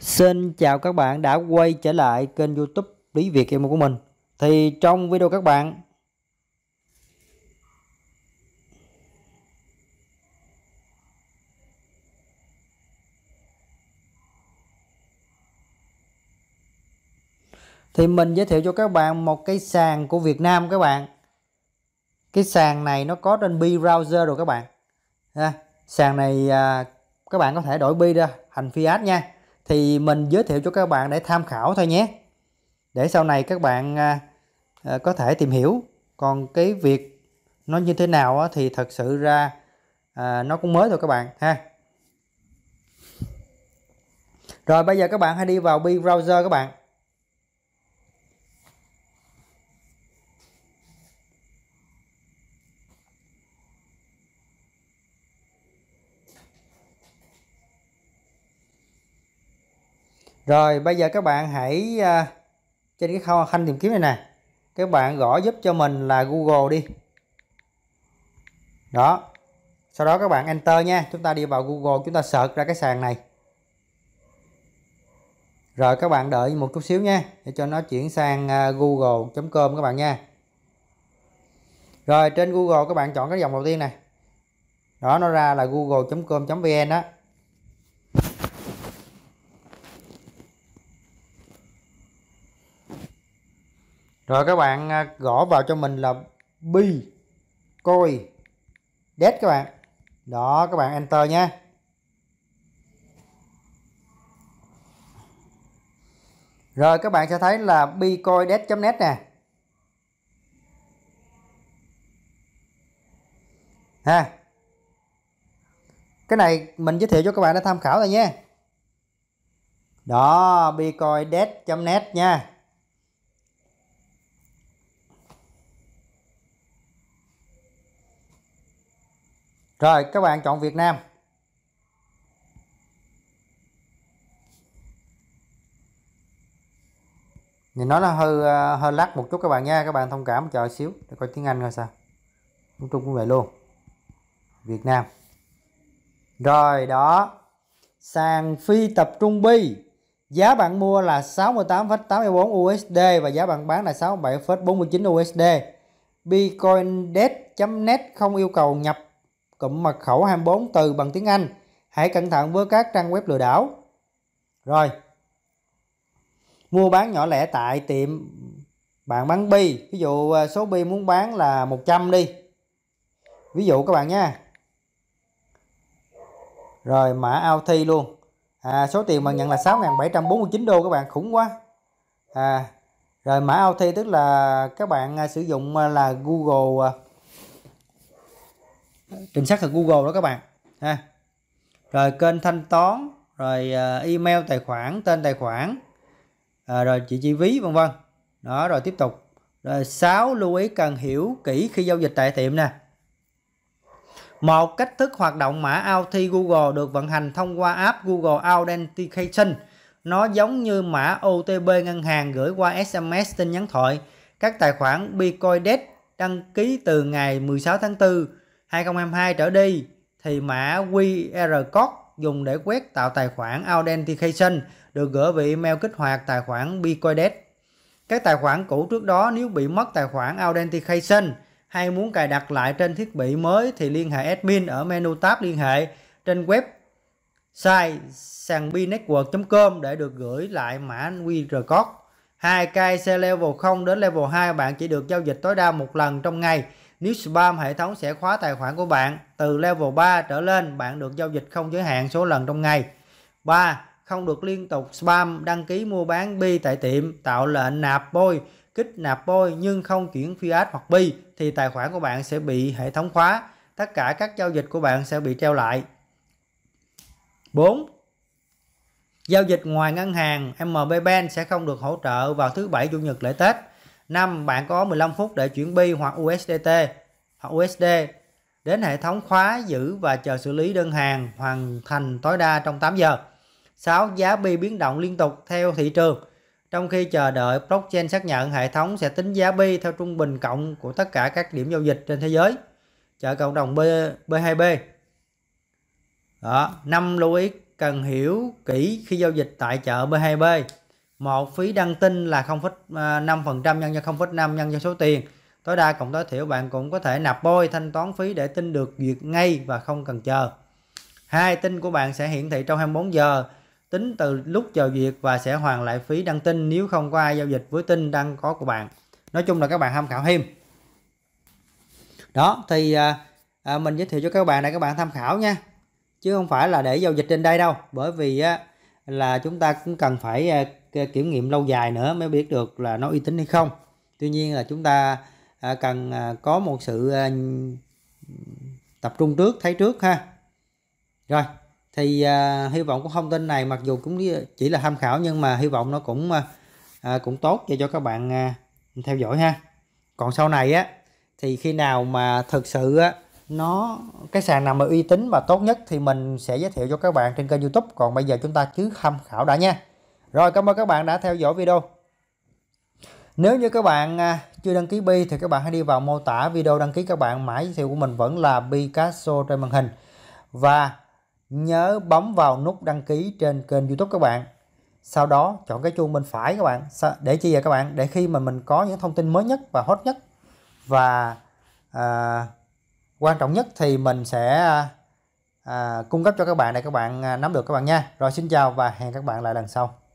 Xin chào các bạn đã quay trở lại kênh youtube Lý Việt Em của mình Thì trong video các bạn Thì mình giới thiệu cho các bạn một cái sàn của Việt Nam các bạn Cái sàn này nó có trên B-Browser rồi các bạn Sàn này à, các bạn có thể đổi bi ra thành Fiat nha thì mình giới thiệu cho các bạn để tham khảo thôi nhé để sau này các bạn à, à, có thể tìm hiểu còn cái việc nó như thế nào thì thật sự ra à, nó cũng mới thôi các bạn ha rồi bây giờ các bạn hãy đi vào bi browser các bạn Rồi bây giờ các bạn hãy à, trên cái khâu khanh tìm kiếm này nè các bạn gõ giúp cho mình là Google đi đó sau đó các bạn enter nha chúng ta đi vào Google chúng ta search ra cái sàn này rồi các bạn đợi một chút xíu nha để cho nó chuyển sang à, google.com các bạn nha rồi trên Google các bạn chọn cái dòng đầu tiên này đó nó ra là google.com.vn đó rồi các bạn à, gõ vào cho mình là bi coi dead các bạn đó các bạn enter nha. rồi các bạn sẽ thấy là bitcoindead.net nè ha cái này mình giới thiệu cho các bạn để tham khảo rồi nhé đó bitcoindead.net nha Rồi các bạn chọn Việt Nam. Nhìn nó là hơi ờ, hơi lắc một chút các bạn nha, các bạn thông cảm chờ xíu để coi tiếng Anh coi sao. Nói chung cũng vậy luôn. Việt Nam. Rồi đó. Sàn phi tập trung bi Giá bạn mua là 68,84 USD và giá bạn bán là 67,49 USD. Bitcoin.net không yêu cầu nhập cụm mật khẩu 24 từ bằng tiếng Anh. Hãy cẩn thận với các trang web lừa đảo. Rồi. Mua bán nhỏ lẻ tại tiệm bạn bán bi, ví dụ à, số bi muốn bán là 100 đi. Ví dụ các bạn nha. Rồi mã thi luôn. À, số tiền bạn nhận là 6.749 đô các bạn khủng quá. À, rồi mã thi tức là các bạn à, sử dụng à, là Google trình xác thực Google đó các bạn ha rồi kênh thanh toán rồi ờ, email tài khoản tên tài khoản ờ, rồi chị chi phí vân vân đó rồi tiếp tục rồi 6 lưu ý cần hiểu kỹ khi giao dịch tại tiệm nè một cách thức hoạt động mã auth Google được vận hành thông qua app Google Authentication nó giống như mã OTP ngân hàng gửi qua SMS tin nhắn thoại các tài khoản Bitcoin Dex đăng ký từ ngày 16 tháng 4 2022 trở đi thì mã QR code dùng để quét tạo tài khoản authentication được gửi về email kích hoạt tài khoản Bitcoindex. Các tài khoản cũ trước đó nếu bị mất tài khoản authentication hay muốn cài đặt lại trên thiết bị mới thì liên hệ admin ở menu tab liên hệ trên web site sàngbinetwork.com để được gửi lại mã QR code. Hai KIC level 0 đến level 2 bạn chỉ được giao dịch tối đa một lần trong ngày nếu spam, hệ thống sẽ khóa tài khoản của bạn. Từ level 3 trở lên, bạn được giao dịch không giới hạn số lần trong ngày. 3. Không được liên tục spam đăng ký mua bán bi tại tiệm, tạo lệnh nạp bôi, kích nạp bôi nhưng không chuyển fiat hoặc bi thì tài khoản của bạn sẽ bị hệ thống khóa. Tất cả các giao dịch của bạn sẽ bị treo lại. 4. Giao dịch ngoài ngân hàng, MBBank sẽ không được hỗ trợ vào thứ bảy chủ nhật lễ Tết. 5. Bạn có 15 phút để chuyển bi hoặc USDT hoặc USD đến hệ thống khóa giữ và chờ xử lý đơn hàng hoàn thành tối đa trong 8 giờ. 6. Giá bi biến động liên tục theo thị trường. Trong khi chờ đợi blockchain xác nhận, hệ thống sẽ tính giá bi theo trung bình cộng của tất cả các điểm giao dịch trên thế giới. Chợ cộng đồng B, B2B. Đó, 5 lưu ý cần hiểu kỹ khi giao dịch tại chợ B2B một phí đăng tin là 0,5% à, nhân cho 0,5 nhân cho số tiền tối đa cộng tối thiểu bạn cũng có thể nạp bôi thanh toán phí để tin được duyệt ngay và không cần chờ hai tin của bạn sẽ hiển thị trong 24 giờ tính từ lúc chờ duyệt và sẽ hoàn lại phí đăng tin nếu không có ai giao dịch với tin đăng có của bạn nói chung là các bạn tham khảo thêm đó thì à, à, mình giới thiệu cho các bạn để các bạn tham khảo nha chứ không phải là để giao dịch trên đây đâu bởi vì á, là chúng ta cũng cần phải à, kiểm nghiệm lâu dài nữa mới biết được là nó uy tín hay không tuy nhiên là chúng ta à, cần à, có một sự à, tập trung trước thấy trước ha rồi thì hy vọng của thông tin này mặc dù cũng chỉ là tham khảo nhưng mà hy vọng nó cũng cũng tốt để cho các bạn theo dõi ha còn sau này á thì khi nào mà thực sự á nó cái sàn nào mà uy tín và tốt nhất thì mình sẽ giới thiệu cho các bạn trên kênh youtube còn bây giờ chúng ta cứ tham khảo đã nha rồi cảm ơn các bạn đã theo dõi video. Nếu như các bạn à, chưa đăng ký Bi thì các bạn hãy đi vào mô tả video đăng ký các bạn mã giới thiệu của mình vẫn là Picasso trên màn hình. Và nhớ bấm vào nút đăng ký trên kênh YouTube các bạn. Sau đó chọn cái chuông bên phải các bạn để chi vậy các bạn để khi mà mình có những thông tin mới nhất và hot nhất và à, quan trọng nhất thì mình sẽ à, cung cấp cho các bạn để các bạn à, nắm được các bạn nha. Rồi xin chào và hẹn các bạn lại lần sau.